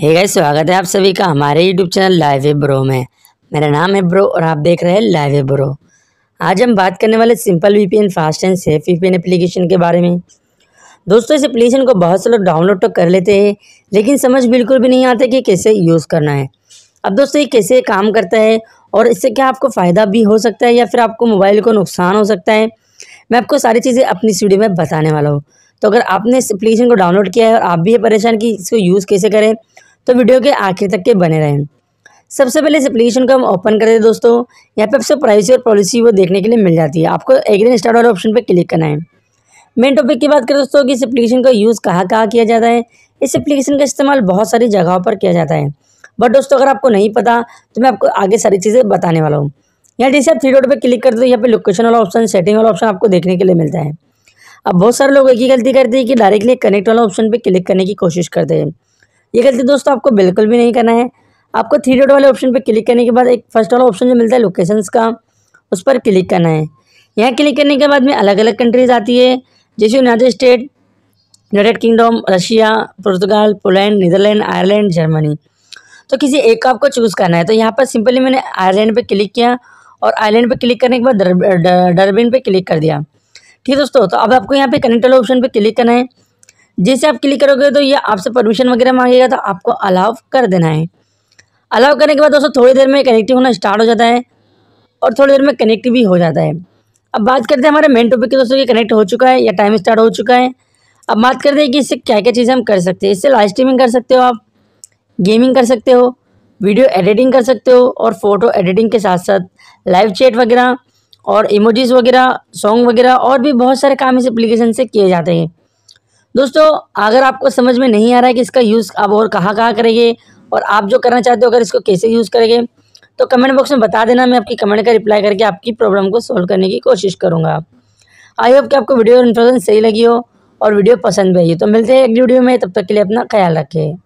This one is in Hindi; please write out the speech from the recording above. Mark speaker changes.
Speaker 1: हे hey गाइस स्वागत है आप सभी का हमारे यूट्यूब चैनल लाइव ब्रो में मेरा नाम है ब्रो और आप देख रहे हैं लाइव ब्रो आज हम बात करने वाले simple VPN fast and safe VPN application के बारे में दोस्तों इस एप्लीकेशन को बहुत से लोग डाउनलोड तो कर लेते हैं लेकिन समझ बिल्कुल भी नहीं आता कि कैसे यूज़ करना है अब दोस्तों ये कैसे काम करता है और इससे क्या आपको फ़ायदा भी हो सकता है या फिर आपको मोबाइल को नुकसान हो सकता है मैं आपको सारी चीज़ें अपनी वीडियो में बताने वाला हूँ तो अगर आपने इस एप्लीकेशन को डाउनलोड किया है और आप भी ये परेशान कि इसको यूज़ कैसे करें तो वीडियो के आखिर तक के बने रहें सबसे पहले इस एप्लीकेशन को हम ओपन कर दे दोस्तों यहाँ पे आपसे प्राइवेसी और पॉलिसी वो देखने के लिए मिल जाती है आपको एग्रीन स्टार्ट वाले ऑप्शन पे क्लिक करना है मेन टॉपिक की बात करें दोस्तों कि इस एप्लीकेशन का यूज़ कहाँ कहाँ किया जाता है इस एप्लीकेशन का इस्तेमाल बहुत सारी जगहों पर किया जाता है बट दोस्तों अगर आपको नहीं पता तो मैं आपको आगे सारी चीज़ें बताने वाला हूँ यहाँ जैसे आप थ्री डॉट पर क्लिक करते हो यहाँ पर लोकेशन वाला ऑप्शन सेटिंग वाला ऑप्शन आपको देखने के लिए मिलता है अब बहुत सारे लोग एक ही गलती करते हैं कि डायरेक्टली कनेक्ट वाला ऑप्शन पर क्लिक करने की कोशिश करते हैं ये गलती दोस्तों आपको बिल्कुल भी नहीं करना है आपको थ्री डॉट वाले ऑप्शन पर क्लिक करने के बाद एक फर्स्ट वाला ऑप्शन जो मिलता है लोकेशन का उस पर क्लिक करना है यहाँ क्लिक करने के बाद में अलग अलग कंट्रीज़ आती है जैसे United State United Kingdom Russia पुर्तगाल पोलैंड नीदरलैंड आयरलैंड जर्मनी तो किसी एक का आपको चूज़ करना है तो यहाँ पर सिंपली मैंने आयरलैंड पे क्लिक किया और आयरलैंड पे क्लिक करने के बाद डरबिन पे क्लिक कर दिया ठीक है दोस्तों तो अब आपको यहाँ पे कनेक्ट वाले ऑप्शन पे क्लिक करना है जैसे आप क्लिक करोगे तो ये आपसे परमिशन वगैरह मांगेगा तो आपको अलाउ कर देना है अलाउ करने के बाद दोस्तों थोड़ी देर में कनेक्टिव होना स्टार्ट हो जाता है और थोड़ी देर में कनेक्ट भी हो जाता है अब बात करते हैं हमारे मेन टॉपिक के दोस्तों ये कनेक्ट हो चुका है या टाइम स्टार्ट हो चुका है अब बात करते हैं कि इससे क्या क्या चीज़ें हम कर सकते हैं इससे लाइव स्ट्रीमिंग कर सकते हो आप गेमिंग कर सकते हो वीडियो एडिटिंग कर सकते हो और फ़ोटो एडिटिंग के साथ साथ लाइव चैट वगैरह और इमोजीज़ वगैरह सॉन्ग वगैरह और भी बहुत सारे काम इस एप्लीकेशन से किए जाते हैं दोस्तों अगर आपको समझ में नहीं आ रहा है कि इसका यूज़ आप और कहाँ कहाँ करेंगे और आप जो करना चाहते हो अगर इसको कैसे यूज़ करेंगे तो कमेंट बॉक्स में बता देना मैं आपकी कमेंट का रिप्लाई करके आपकी प्रॉब्लम को सॉल्व करने की कोशिश करूँगा आई होप कि आपको वीडियो और इन्फॉर्मेशन सही लगी हो और वीडियो पसंद भी आई तो मिलते हैं एक वीडियो में तब तक के लिए अपना ख्याल रखें